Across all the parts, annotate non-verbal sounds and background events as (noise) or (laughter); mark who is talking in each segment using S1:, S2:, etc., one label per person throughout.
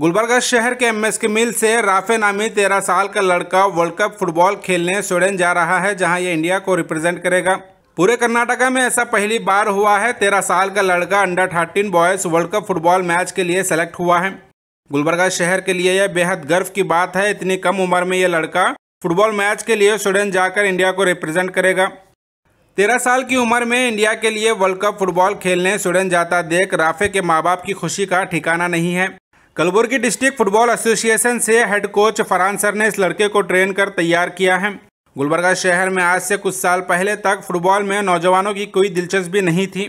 S1: गुलबर्गा शहर के M S के मिल से राफे नामी तेरह साल का लड़का वर्ल्ड कप फुटबॉल खेलने स्वीडन जा रहा है जहां ये इंडिया को रिप्रेजेंट करेगा पूरे कर्नाटका में ऐसा पहली बार हुआ है तेरह साल का लड़का under thirteen boys world cup football match के लिए सेलेक्ट हुआ है गुलबर्गा शहर के लिए यह बेहद गर्व की बात है इतनी कम उम्र में यह लड़का फुटबॉल मैच के लिए स्वीडन जाकर इंडिया को रिप्रेजेंट करेगा तेरह साल की उम्र में इंडिया के लिए वर्ल्ड कप फुटबॉल खेलने स्वीडन जाता देख राफे के माँ बाप की खुशी का ठिकाना नहीं है कलबुर्गी डिस्ट्रिक्ट फुटबॉल एसोसिएशन से हेड कोच फरहान सर ने इस लड़के को ट्रेन कर तैयार किया है गुलबर्गा शहर में आज से कुछ साल पहले तक फुटबॉल में नौजवानों की कोई दिलचस्पी नहीं थी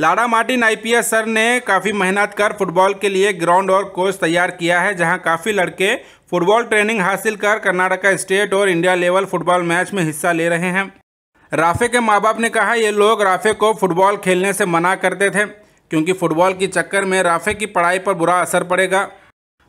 S1: लाडा मार्टिन आई सर ने काफ़ी मेहनत कर फुटबॉल के लिए ग्राउंड और कोच तैयार किया है जहां काफ़ी लड़के फुटबॉल ट्रेनिंग हासिल कर कर्नाटका स्टेट और इंडिया लेवल फुटबॉल मैच में हिस्सा ले रहे हैं राफे के माँ बाप ने कहा ये लोग राफे को फुटबॉल खेलने से मना करते थे क्योंकि फुटबॉल के चक्कर में राफे की पढ़ाई पर बुरा असर पड़ेगा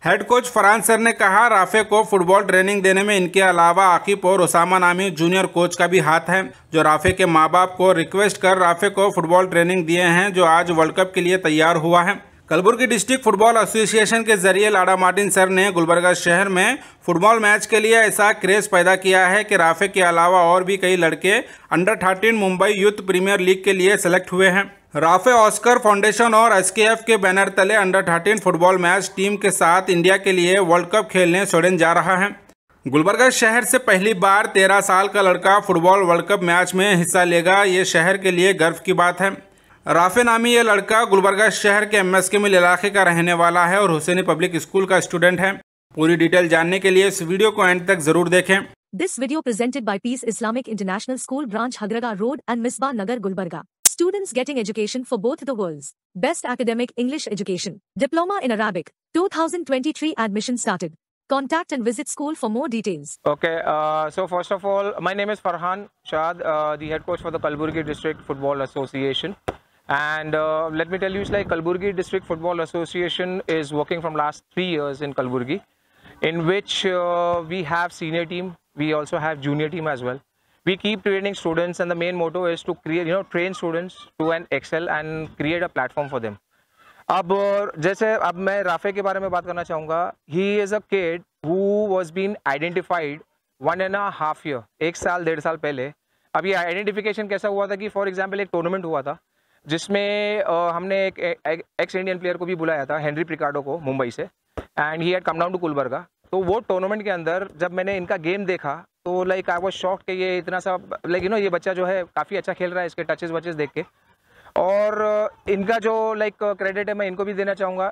S1: हेड कोच फरहान सर ने कहा राफे को फुटबॉल ट्रेनिंग देने में इनके अलावा आकिब और उसामा नामी जूनियर कोच का भी हाथ है जो राफे के माँ बाप को रिक्वेस्ट कर राफे को फुटबॉल ट्रेनिंग दिए हैं जो आज वर्ल्ड कप के लिए तैयार हुआ है कलबुर्गी डिस्ट्रिक्ट फुटबॉल एसोसिएशन के जरिए लाडा मार्टिन सर ने गुलबर्गा शहर में फुटबॉल मैच के लिए ऐसा क्रेज पैदा किया है कि राफे के अलावा और भी कई लड़के under thirteen Mumbai youth premier league के लिए सेलेक्ट हुए हैं राफे ऑस्कर फाउंडेशन और एस के बैनर तले under thirteen football match team के साथ इंडिया के लिए वर्ल्ड कप खेलने स्वीडन जा रहा है गुलबर्गा शहर से पहली बार तेरह साल का लड़का फुटबॉल वर्ल्ड कप मैच में हिस्सा लेगा ये शहर के लिए गर्व की बात है राफे नामी ये लड़का गुलबर्गा शहर के एम एस के मिल इलाके का रहने वाला है और हुसैनी पब्लिक स्कूल का स्टूडेंट है पूरी डिटेल जानने के लिए इस वीडियो को एंड तक जरूर देखें
S2: this video presented by peace Islamic international school branch Hagarga road and Misba Nagar Gulbarga Students getting education for both the worlds. Best academic English education. Diploma in Arabic. 2023 admission started. Contact and visit school for more details. Okay, uh, so first of all, my name is Farhan Shad, uh, the head coach for the Kalburgi District Football Association. And uh, let me tell you, it's like Kalburgi District Football Association is working from last three years in Kalburgi, in which uh, we have senior team, we also have junior team as well. we keep training students and the main motto is to create you know train students to an excel and create a platform for them अब जैसे अब मैं Rafe के बारे में बात करना चाहूँगा he is a kid who was been identified one and a half year एक साल डेढ़ साल पहले अब ये आइडेंटिफिकेशन कैसा हुआ था कि फॉर एग्जांपल एक टूर्नामेंट हुआ था जिसमें हमने एक, एक्स इंडियन प्लेयर को भी बुलाया था हेनरी प्रिकाडो को मुंबई से and he had come down to Gulbarga तो वो टूर्नामेंट के अंदर जब मैंने इनका गेम देखा तो लाइक आई वॉज शॉक कि ये इतना सा लाइक यू नो ये बच्चा जो है काफ़ी अच्छा खेल रहा है इसके टचेस वचेस देख के और uh, इनका जो लाइक क्रेडिट है मैं इनको भी देना चाहूँगा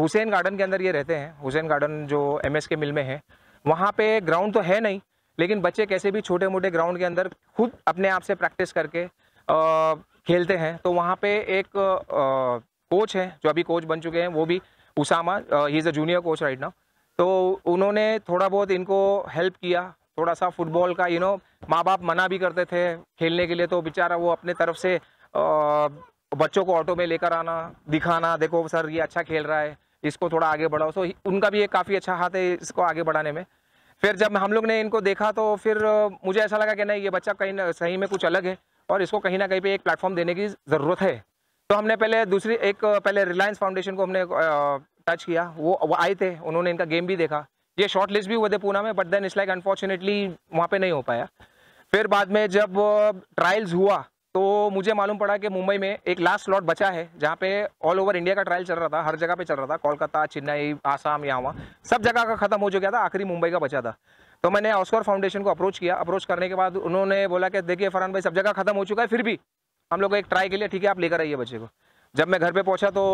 S2: हुसैन गार्डन के अंदर ये रहते हैं हुसैन गार्डन जो एम के मिल में है वहाँ पे ग्राउंड तो है नहीं लेकिन बच्चे कैसे भी छोटे मोटे ग्राउंड के अंदर खुद अपने आप से प्रैक्टिस करके आ, uh, खेलते हैं तो वहाँ पे एक आ, uh, कोच है जो अभी कोच बन चुके हैं वो भी Usama he is a junior coach right now तो उन्होंने थोड़ा बहुत इनको हेल्प किया थोड़ा सा फुटबॉल का यू नो माँ बाप मना भी करते थे खेलने के लिए तो बेचारा वो अपने तरफ से बच्चों को ऑटो में लेकर आना दिखाना देखो सर ये अच्छा खेल रहा है इसको थोड़ा आगे बढ़ाओ सो उनका भी एक काफ़ी अच्छा हाथ है इसको आगे बढ़ाने में फिर जब हम लोग ने इनको देखा तो फिर मुझे ऐसा लगा कि नहीं ये बच्चा कहीं ना सही में कुछ अलग है और इसको कहीं ना कहीं पे एक प्लेटफॉर्म देने की ज़रूरत है तो हमने पहले दूसरी एक पहले रिलायंस फाउंडेशन को हमने टच किया वो आए थे उन्होंने इनका गेम भी देखा ये शॉर्ट लिस्ट भी हुए थे पूना में बट देन इस लाइक अनफॉर्चुनेटली वहाँ पे नहीं हो पाया फिर बाद में जब ट्रायल्स uh, हुआ तो मुझे मालूम पड़ा कि मुंबई में एक लास्ट स्लॉट बचा है जहाँ पे ऑल ओवर इंडिया का ट्रायल चल रहा था हर जगह पे चल रहा था कोलकाता चेन्नई आसाम यहाँ वहाँ सब जगह का ख़त्म हो चुका था आखिरी मुंबई का बचा था तो मैंने ऑस्कर फाउंडेशन को अप्रोच किया अप्रोच करने के बाद उन्होंने बोला कि देखिए फरहान भाई सब जगह ख़त्म हो चुका है फिर भी हम लोग एक ट्राई के लिए ठीक है आप लेकर आइए बच्चे को जब मैं घर पर पहुँचा तो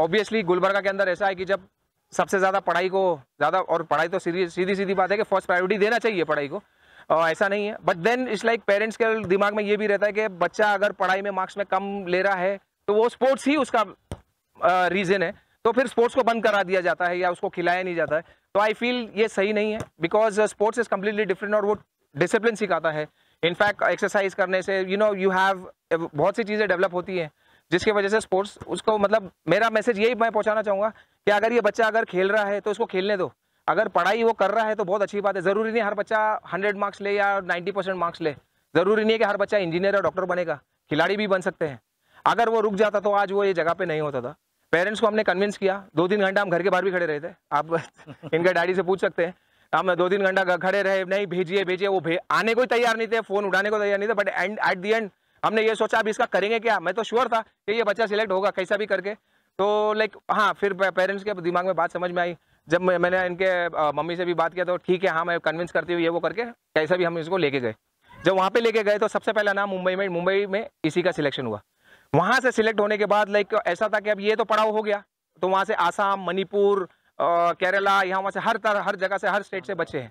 S2: ऑब्वियसली गुलबर्गा के अंदर ऐसा है कि जब सबसे ज़्यादा पढ़ाई को ज़्यादा और पढ़ाई तो सीधी सीधी सीधी बात है कि फर्स्ट प्रायोरिटी देना चाहिए पढ़ाई को ऐसा नहीं है but then it's like parents के दिमाग में ये भी रहता है कि बच्चा अगर पढ़ाई में मार्क्स में कम ले रहा है तो वो स्पोर्ट्स ही उसका रीज़न है तो फिर स्पोर्ट्स को बंद करा दिया जाता है या उसको खिलाया नहीं जाता है तो आई फील ये सही नहीं है because sports is completely different और वो डिसिप्लिन सिखाता है इनफैक्ट एक्सरसाइज करने से यू नो यू हैव बहुत सी चीज़ें डेवलप होती हैं जिसकी वजह से स्पोर्ट्स उसको मतलब मेरा मैसेज यही मैं पहुंचाना चाहूँगा कि अगर ये बच्चा अगर खेल रहा है तो उसको खेलने दो अगर पढ़ाई वो कर रहा है तो बहुत अच्छी बात है ज़रूरी नहीं हर बच्चा हंड्रेड मार्क्स ले या नाइन्टी परसेंट मार्क्स ले ज़रूरी नहीं है कि हर बच्चा इंजीनियर और डॉक्टर बनेगा खिलाड़ी भी बन सकते हैं अगर वो रुक जाता तो आज वो ये जगह पे नहीं होता था पेरेंट्स को हमने कन्विंस किया दो तीन घंटा हम घर के बाहर भी खड़े रहे थे आप (laughs) इनके डैडी से पूछ सकते हैं हम दो तीन घंटा खड़े रहे नहीं भेजिए भेजिए वो भे, आने को तैयार नहीं थे फ़ोन उठाने को तैयार नहीं थे but and at the end हमने ये सोचा अब इसका करेंगे क्या मैं तो श्योर था कि ये बच्चा सिलेक्ट होगा कैसा भी करके तो लाइक हाँ फिर पेरेंट्स के दिमाग में बात समझ में आई जब मैंने इनके मम्मी से भी बात किया तो ठीक है हाँ मैं कन्विंस करती हुई ये वो करके कैसा भी हम इसको लेके गए जब वहाँ पे लेके गए तो सबसे पहला नाम मुंबई में मुंबई में इसी का सिलेक्शन हुआ वहाँ से सिलेक्ट होने के बाद लाइक ऐसा था कि अब ये तो पड़ाव हो गया तो वहाँ से आसाम मणिपुर केरला यहाँ वहाँ से हर तरह हर जगह से हर स्टेट से बच्चे हैं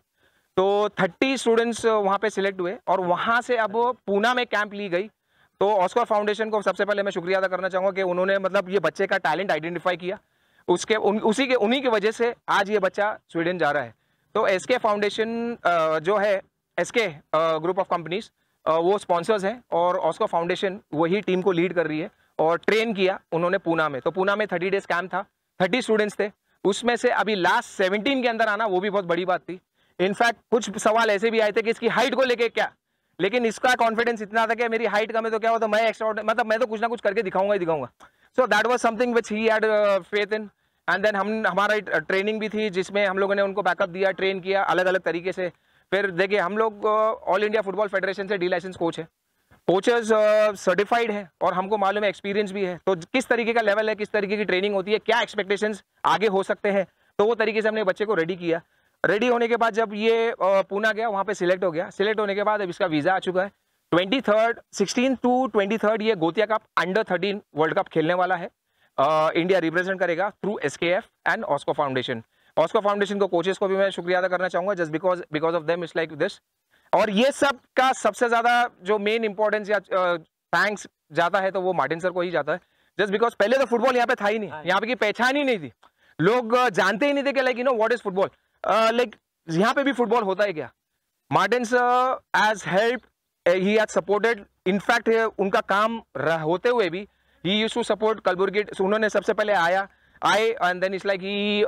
S2: तो थर्टी स्टूडेंट्स वहाँ पे सिलेक्ट हुए और वहाँ से अब पूना में कैंप ली गई तो ऑस्कर फाउंडेशन को सबसे पहले मैं शुक्रिया अदा करना चाहूँगा कि उन्होंने मतलब ये बच्चे का टैलेंट आइडेंटिफाई किया उसके उन उसी के उन्हीं की वजह से आज ये बच्चा स्वीडन जा रहा है तो एस फाउंडेशन जो है S K group of companies वो स्पॉन्सर्स हैं और ऑस्कर फाउंडेशन वही टीम को लीड कर रही है और ट्रेन किया उन्होंने पूना में तो पूना में थर्टी डेज कैम्प था थर्टी स्टूडेंट्स थे उसमें से अभी लास्ट सेवनटीन के अंदर आना वो भी बहुत बड़ी बात थी इनफैक्ट कुछ सवाल ऐसे भी आए थे कि इसकी हाइट को लेके क्या लेकिन इसका कॉन्फिडेंस इतना था कि मेरी हाइट कम है तो क्या हुआ तो मैं एक्स्ट्रा मतलब मैं तो कुछ ना कुछ करके दिखाऊंगा ही दिखाऊंगा so that was something which he had faith in and then हम हमारा ट्रेनिंग uh, भी थी जिसमें हम लोगों ने उनको बैकअप दिया ट्रेन किया अलग अलग तरीके से फिर देखिए हम लोग ऑल इंडिया फुटबॉल फेडरेशन से डी लाइसेंस कोच है कोचेज सर्टिफाइड हैं और हमको मालूम है एक्सपीरियंस भी है तो किस तरीके का लेवल है किस तरीके की ट्रेनिंग होती है क्या एक्सपेक्टेशंस आगे हो सकते हैं तो वो तरीके से हमने बच्चे को रेडी किया रेडी होने के बाद जब ये पूना गया वहाँ पे सिलेक्ट हो गया सिलेक्ट होने के बाद अब इसका वीज़ा आ चुका है twenty third sixteen to twenty third ये Gothia cup under thirteen world cup खेलने वाला है आ, इंडिया रिप्रेजेंट करेगा through S K F and Oscar foundation Oscar foundation को कोचेस को भी मैं शुक्रिया अदा करना चाहूँगा just because because of them is like this और ये सब का सबसे ज़्यादा जो मेन इंपॉर्टेंस या थैंक्स जाता है तो वो मार्टिन सर को ही जाता है जस्ट बिकॉज पहले तो फुटबॉल यहाँ पे था ही नहीं हाँ। यहाँ पे की पहचान ही नहीं थी लोग जानते ही नहीं थे कि like you know what is football like uh, यहाँ पे भी फुटबॉल होता है क्या Martin as help he has supported in fact उनका काम रह, होते हुए भी he used to support Kalaburagi उन्होंने सबसे पहले आया आए and then it's like he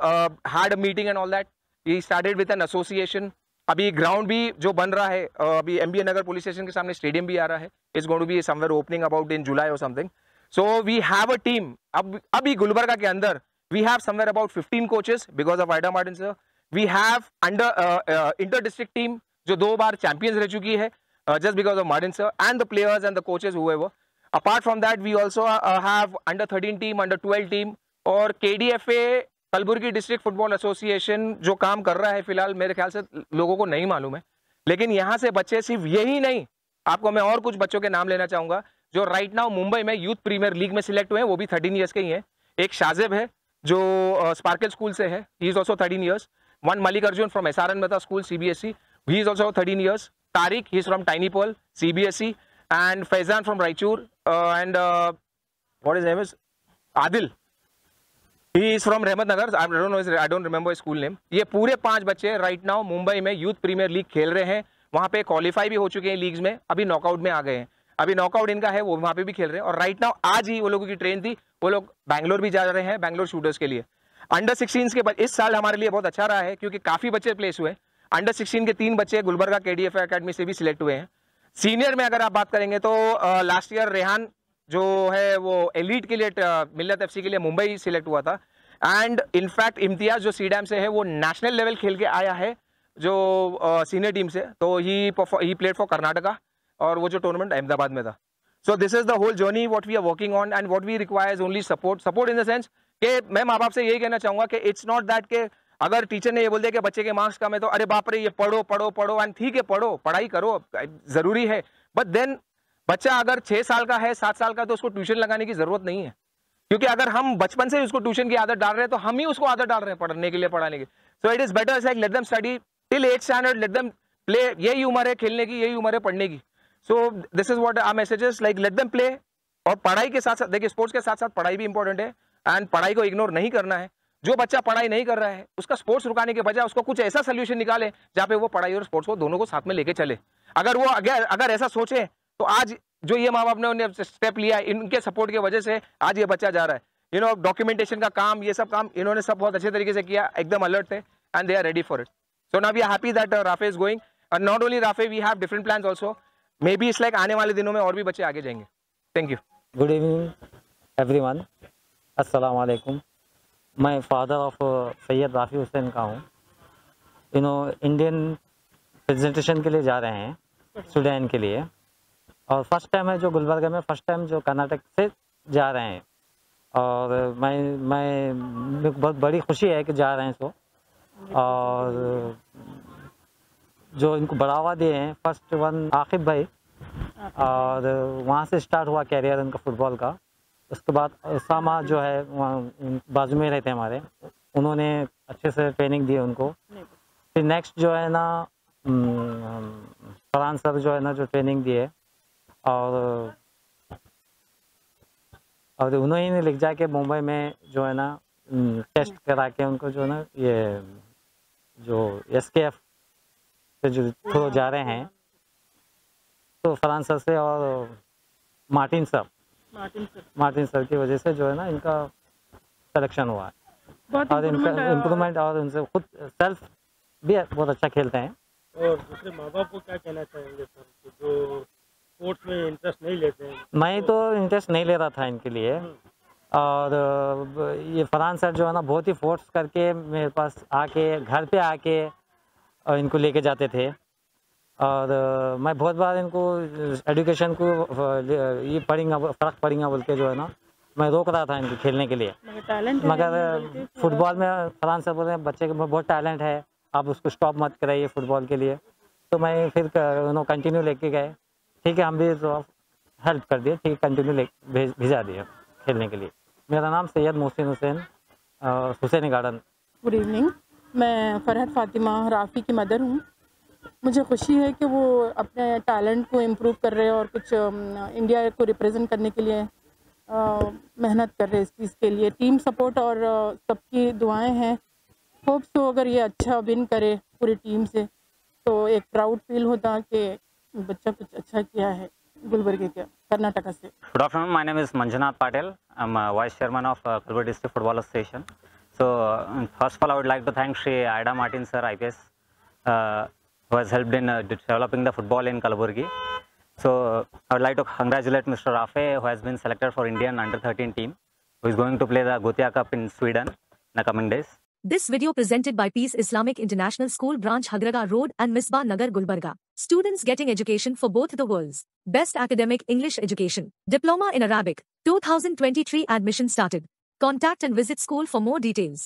S2: had meeting and all that he started with an association अभी ग्राउंड भी जो बन रहा है uh, अभी एम नगर पुलिस स्टेशन के सामने स्टेडियम भी आ रहा है is going to be somewhere opening about in July और something so we have a team अब अभी गुलबर्गा के अंदर we have somewhere about fifteen coaches because of Aida Martin sir we have under inter district team जो दो बार champions रह चुकी है just because of Martin sir and the players and the coaches हुए वो apart from that we also have under thirteen team under twelve team और K D F A Kalaburagi district football association जो काम कर रहा है फिलहाल मेरे ख्याल से लोगों को नहीं मालूम है लेकिन यहाँ से बच्चे सिर्फ यही नहीं आपको मैं और कुछ बच्चों के नाम लेना चाहूँगा जो राइट नाउ मुंबई में यूथ प्रीमियर लीग में सिलेक्ट हुए हैं वो भी थर्टीन ईयर्स के ही हैं एक शाजिब है जो स्पार्कल uh, स्कूल से है he is also thirteen years One Malikarjun from SRN Mehta School, CBSE. He is also 13 years. Tariq, he is from Tiny Pearl, CBSE. And Faizan from Raichur. Uh, and uh, what his name is? Adil. He is from Rehmat Nagar. I don't know his, I don't remember his school name. ये पूरे पांच बच्चे right now Mumbai में youth premier league खेल रहे हैं वहाँ पे क्वालिफाई भी हो चुके हैं लीग्स में अभी नॉकआउट में आ गए हैं अभी नॉकआउट इनका है वो वहाँ पे भी खेल रहे हैं और राइट नाउ आज ही वो लोगों की ट्रेन थी वो लोग बैंगलोर भी जा रहे हैं बैंगलोर शूटर्स के लिए अंडर सिक्सटीन के इस साल हमारे लिए बहुत अच्छा रहा है क्योंकि काफ़ी बच्चे प्लेस हुए अंडर सिक्सटीन के तीन बच्चे गुलबर्गा के डी अकेडमी से भी सिलेक्ट हुए हैं सीनियर में अगर आप बात करेंगे तो लास्ट ईयर रेहान जो है वो एलिट के लिए मिलत एफ के लिए मुंबई सिलेक्ट हुआ था एंड इनफैक्ट इम्तियाज जो सी डैम से है वो नेशनल लेवल खेल के आया है जो सीनियर टीम से तो he he played for Karnataka और वो जो टूर्नामेंट अहमदाबाद में था so this is the whole journey what we are working on and what we requires only support support in the sense कि मैं माँ बाप से यही कहना चाहूंगा कि इट्स नॉट दैट के अगर टीचर ने ये बोल दिया कि बच्चे के मार्क्स कम है तो अरे बाप रे ये पढ़ो पढ़ो पढ़ो एंड ठीक है पढ़ो पढ़ाई करो ज़रूरी है बट देन बच्चा अगर छह साल का है सात साल का तो उसको ट्यूशन लगाने की ज़रूरत नहीं है क्योंकि अगर हम बचपन से उसको ट्यूशन की आदत डाल रहे हैं तो हम ही उसको आदत डाल रहे हैं पढ़ने के लिए पढ़ाने के so it is better like let them study till eight standard let them play यही उम्र है खेलने की यही उम्र है पढ़ने की so this is what are messages like let them play और पढ़ाई के साथ साथ देखिए स्पोर्ट्स के साथ साथ पढ़ाई भी इंपॉर्टेंट है एंड पढ़ाई को इग्नोर नहीं करना है जो बच्चा पढ़ाई नहीं कर रहा है उसका स्पोर्ट्स रुकाने के बजाय उसको कुछ ऐसा सोल्यूशन निकाले जहाँ पे वो पढ़ाई और स्पोर्ट्स को दोनों को साथ में लेके चले अगर वो अगर ऐसा सोचे तो आज जो ये माँ बाप ने स्टेप लिया है इनके सपोर्ट की वजह से आज ये बच्चा जा रहा है यू नो डॉक्यूमेंटेशन का काम ये सब काम इन्होंने सब बहुत अच्छे तरीके से किया एकदम अलर्ट थे and they are ready for it so ना we are happy that Rafay is going and not only Rafay we have different plan also maybe इस लाइक आने वाले दिनों में और भी बच्चे आगे जाएंगे thank you
S3: good evening every असलकुम मैं फादर ऑफ सैयद राफ़ी हुसैन का हूँ यू इंडियन प्रेजेंटेशन के लिए जा रहे हैं स्टूडेंट के लिए और फर्स्ट टाइम है जो गुलबर्गा में फ़र्स्ट टाइम जो कर्नाटक से जा रहे हैं और मैं मैं बहुत बड़ी खुशी है कि जा रहे हैं सो और जो इनको बढ़ावा दिए हैं फर्स्ट वन आकिब भाई और वहाँ से स्टार्ट हुआ कैरियर उनका फुटबॉल का उसके बाद सामा जो है बाजू में रहते हमारे उन्होंने अच्छे से ट्रेनिंग दी उनको फिर नेक्स्ट जो है ना हम्म, फरहान सर जो है ना जो ट्रेनिंग दिए और और उन्होंने लिख लिख जाके मुंबई में जो है ना टेस्ट हम्म, करा के उनको जो है ना ये जो एस के एफ से जो थ्रो जा रहे हैं तो फरहान सर से और मार्टिन सर मार्टिन सर की वजह से जो है ना इनका सिलेक्शन हुआ है और इम्प्रूवमेंट और उनसे खुद सेल्फ भी बहुत अच्छा खेलते हैं और दूसरे माँ बाप को क्या कहना चाहेंगे सर जो स्पोर्ट्स में इंटरेस्ट नहीं लेते हैं मैं तो इंटरेस्ट नहीं ले रहा था इनके लिए हम्म। और ये फरहान सर जो है ना बहुत ही फोर्स करके मेरे पास आके घर पे आके इनको लेके जाते थे और मैं बहुत बार इनको एडुकेशन को ये पढ़ेंगे फ़र्क पड़ेंगे बोल के जो है ना मैं रोक रहा था इनको खेलने के लिए मतलब मगर फुटबॉल में फलान सर बोल रहे हैं बच्चे के बहुत टैलेंट है आप उसको स्टॉप मत कराइए फुटबॉल के लिए तो मैं फिर उन्होंने कंटिन्यू लेके गए ठीक है हम भी तो हेल्प कर दिए ठीक है कंटिन्यू ले भेज भिजा दिए खेलने के लिए मेरा नाम Syed Mohsin Hussain Hussain garden
S1: good evening मैं फरहत फातिमा राफ़ी की मदर हूँ मुझे खुशी है कि वो अपने टैलेंट को इम्प्रूव कर रहे हैं और कुछ इंडिया को रिप्रेजेंट करने के लिए मेहनत कर रहे हैं इस चीज़ के लिए टीम सपोर्ट और सबकी दुआएं हैं होप्स तो अगर ये अच्छा विन करे पूरी टीम से तो एक प्राउड फील होता कि बच्चा कुछ अच्छा किया है गुलबर्गे के कर्नाटका से
S3: good afternoon my name is Manjunath Patil I am vice chairman of Kalaburagi district football association so first of all I would like to thank Shri Aida Martin sir I who has helped in uh, developing the football in Kalaburgi. So I would like to congratulate Mr. Rafe, who has been selected for Indian under-13 team, who is going to play the Gotya Cup in Sweden in the coming days.
S2: This video presented by Peace Islamic International School Branch Hagraga Road and Misbah Nagar Gulbarga. Students getting education for both the worlds. Best Academic English Education. Diploma in Arabic. 2023 admission started. Contact and visit school for more details.